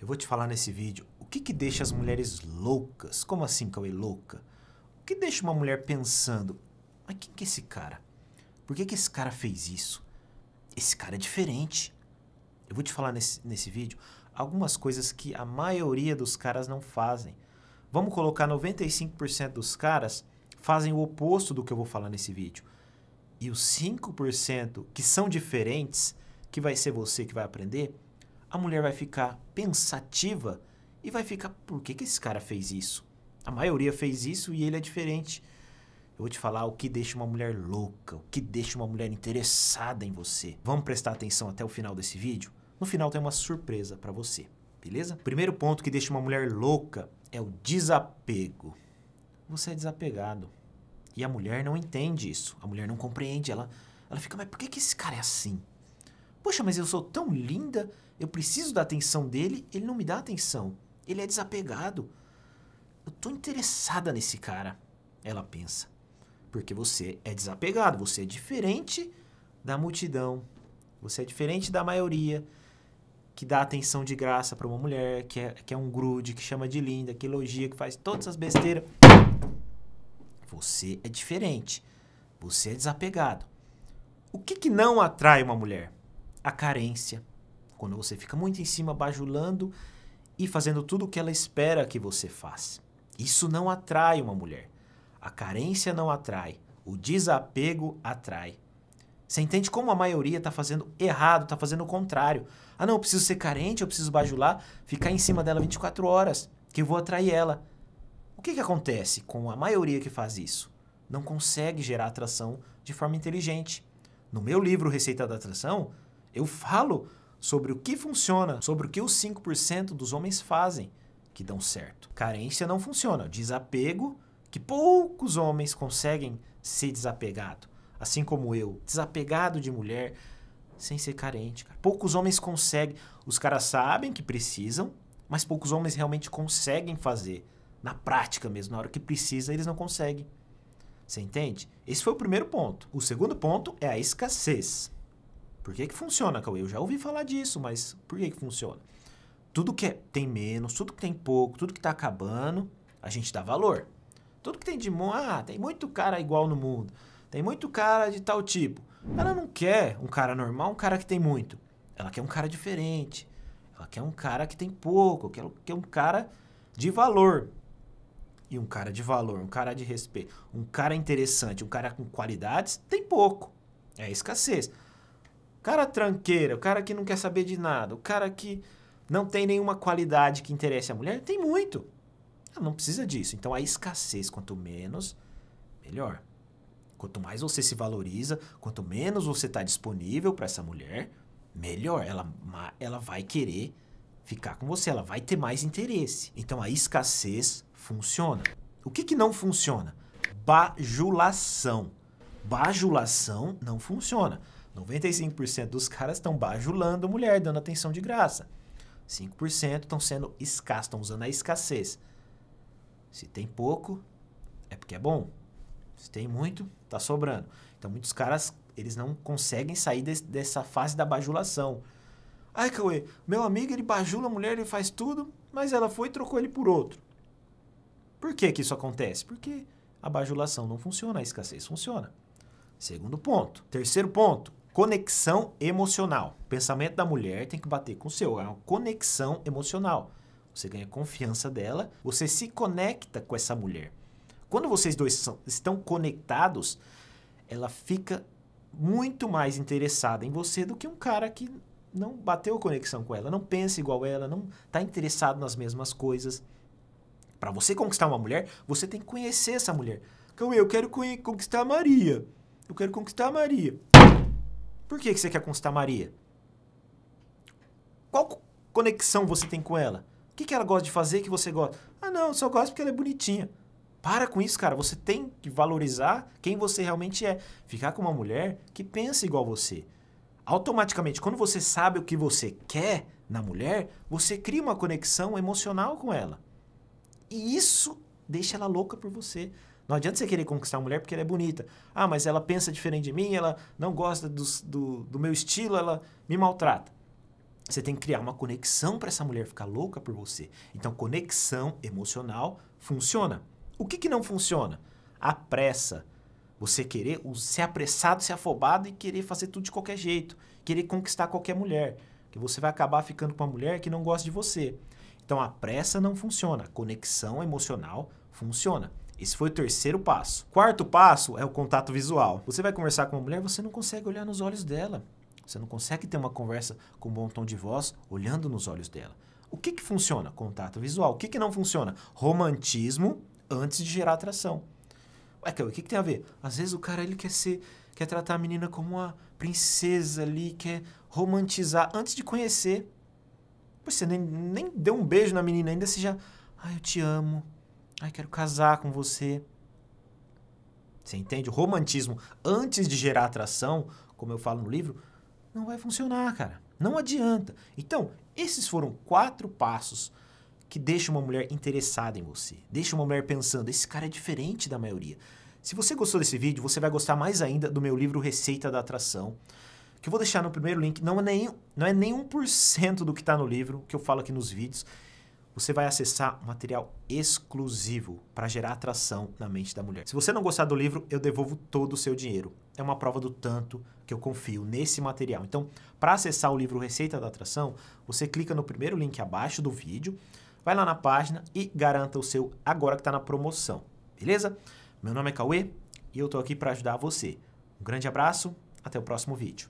Eu vou te falar nesse vídeo o que, que deixa as mulheres loucas. Como assim, Cauê, louca? O que deixa uma mulher pensando, mas quem que é esse cara? Por que, que esse cara fez isso? Esse cara é diferente. Eu vou te falar nesse, nesse vídeo algumas coisas que a maioria dos caras não fazem. Vamos colocar 95% dos caras fazem o oposto do que eu vou falar nesse vídeo. E os 5% que são diferentes, que vai ser você que vai aprender, a mulher vai ficar pensativa e vai ficar, por que, que esse cara fez isso? A maioria fez isso e ele é diferente. Eu vou te falar o que deixa uma mulher louca, o que deixa uma mulher interessada em você. Vamos prestar atenção até o final desse vídeo? No final tem uma surpresa para você, beleza? Primeiro ponto que deixa uma mulher louca é o desapego. Você é desapegado. E a mulher não entende isso. A mulher não compreende. Ela, ela fica, mas por que, que esse cara é assim? Poxa, mas eu sou tão linda, eu preciso da atenção dele, ele não me dá atenção. Ele é desapegado. Eu tô interessada nesse cara, ela pensa. Porque você é desapegado, você é diferente da multidão. Você é diferente da maioria que dá atenção de graça para uma mulher, que é, que é um grude, que chama de linda, que elogia, que faz todas as besteiras. Você é diferente. Você é desapegado. O que, que não atrai uma mulher? a carência. Quando você fica muito em cima, bajulando e fazendo tudo o que ela espera que você faça. Isso não atrai uma mulher. A carência não atrai. O desapego atrai. Você entende como a maioria está fazendo errado, está fazendo o contrário. Ah, não, eu preciso ser carente, eu preciso bajular, ficar em cima dela 24 horas, que eu vou atrair ela. O que, que acontece com a maioria que faz isso? Não consegue gerar atração de forma inteligente. No meu livro Receita da Atração, eu falo sobre o que funciona, sobre o que os 5% dos homens fazem que dão certo. Carência não funciona, desapego, que poucos homens conseguem ser desapegado, assim como eu, desapegado de mulher sem ser carente, cara. Poucos homens conseguem, os caras sabem que precisam, mas poucos homens realmente conseguem fazer na prática mesmo, na hora que precisa, eles não conseguem. Você entende? Esse foi o primeiro ponto. O segundo ponto é a escassez. Por que, que funciona, Cauê? Eu já ouvi falar disso, mas por que, que funciona? Tudo que é, tem menos, tudo que tem pouco, tudo que está acabando, a gente dá valor. Tudo que tem de mão, ah, tem muito cara igual no mundo, tem muito cara de tal tipo. Ela não quer um cara normal, um cara que tem muito. Ela quer um cara diferente. Ela quer um cara que tem pouco, ela quer um cara de valor. E um cara de valor, um cara de respeito, um cara interessante, um cara com qualidades, tem pouco. É escassez. O cara tranqueira, o cara que não quer saber de nada, o cara que não tem nenhuma qualidade que interesse a mulher, tem muito. Ela ah, não precisa disso. Então a escassez, quanto menos, melhor. Quanto mais você se valoriza, quanto menos você está disponível para essa mulher, melhor. Ela, ela vai querer ficar com você, ela vai ter mais interesse. Então a escassez funciona. O que, que não funciona? Bajulação. Bajulação não funciona. 95% dos caras estão bajulando a mulher, dando atenção de graça. 5% estão sendo escassos, estão usando a escassez. Se tem pouco, é porque é bom. Se tem muito, tá sobrando. Então muitos caras, eles não conseguem sair de, dessa fase da bajulação. Ai, Cauê, meu amigo, ele bajula a mulher, ele faz tudo, mas ela foi e trocou ele por outro. Por que que isso acontece? Porque a bajulação não funciona, a escassez funciona. Segundo ponto. Terceiro ponto, Conexão emocional. O pensamento da mulher tem que bater com o seu. É uma conexão emocional. Você ganha confiança dela, você se conecta com essa mulher. Quando vocês dois são, estão conectados, ela fica muito mais interessada em você do que um cara que não bateu conexão com ela, não pensa igual ela, não está interessado nas mesmas coisas. Para você conquistar uma mulher, você tem que conhecer essa mulher. Então, eu quero conquistar a Maria. Eu quero conquistar a Maria. Por que, que você quer conquistar Maria? Qual conexão você tem com ela? O que, que ela gosta de fazer que você gosta? Ah, não, eu só gosto porque ela é bonitinha. Para com isso, cara. Você tem que valorizar quem você realmente é. Ficar com uma mulher que pensa igual você. Automaticamente, quando você sabe o que você quer na mulher, você cria uma conexão emocional com ela. E isso deixa ela louca por você. Não adianta você querer conquistar a mulher porque ela é bonita. Ah, mas ela pensa diferente de mim, ela não gosta do, do, do meu estilo, ela me maltrata. Você tem que criar uma conexão para essa mulher ficar louca por você. Então, conexão emocional funciona. O que, que não funciona? A pressa. Você querer ser apressado, ser afobado e querer fazer tudo de qualquer jeito. Querer conquistar qualquer mulher. Que você vai acabar ficando com uma mulher que não gosta de você. Então, a pressa não funciona. A conexão emocional funciona. Esse foi o terceiro passo. Quarto passo é o contato visual. Você vai conversar com uma mulher, você não consegue olhar nos olhos dela. Você não consegue ter uma conversa com um bom tom de voz olhando nos olhos dela. O que, que funciona? Contato visual. O que, que não funciona? Romantismo antes de gerar atração. Ué, o que, que tem a ver? Às vezes o cara ele quer ser, quer tratar a menina como uma princesa ali, quer romantizar antes de conhecer. você nem, nem deu um beijo na menina ainda, você já. Ai, ah, eu te amo. Ai, quero casar com você. Você entende? O romantismo, antes de gerar atração, como eu falo no livro, não vai funcionar, cara. Não adianta. Então, esses foram quatro passos que deixam uma mulher interessada em você. Deixa uma mulher pensando, esse cara é diferente da maioria. Se você gostou desse vídeo, você vai gostar mais ainda do meu livro Receita da Atração, que eu vou deixar no primeiro link. Não é nem, não é nem 1% do que está no livro, que eu falo aqui nos vídeos você vai acessar material exclusivo para gerar atração na mente da mulher. Se você não gostar do livro, eu devolvo todo o seu dinheiro. É uma prova do tanto que eu confio nesse material. Então, para acessar o livro Receita da Atração, você clica no primeiro link abaixo do vídeo, vai lá na página e garanta o seu agora que está na promoção. Beleza? Meu nome é Cauê e eu estou aqui para ajudar você. Um grande abraço, até o próximo vídeo.